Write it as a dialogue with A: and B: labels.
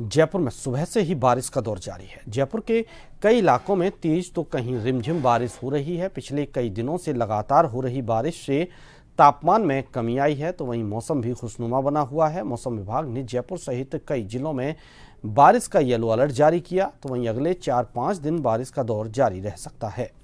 A: जयपुर में सुबह से ही बारिश का दौर जारी है जयपुर के कई इलाकों में तेज तो कहीं रिमझिम बारिश हो रही है पिछले कई दिनों से लगातार हो रही बारिश से तापमान में कमी आई है तो वहीं मौसम भी खुशनुमा बना हुआ है मौसम विभाग ने जयपुर सहित कई जिलों में बारिश का येलो अलर्ट जारी किया तो वहीं अगले चार पाँच दिन बारिश का दौर जारी रह सकता है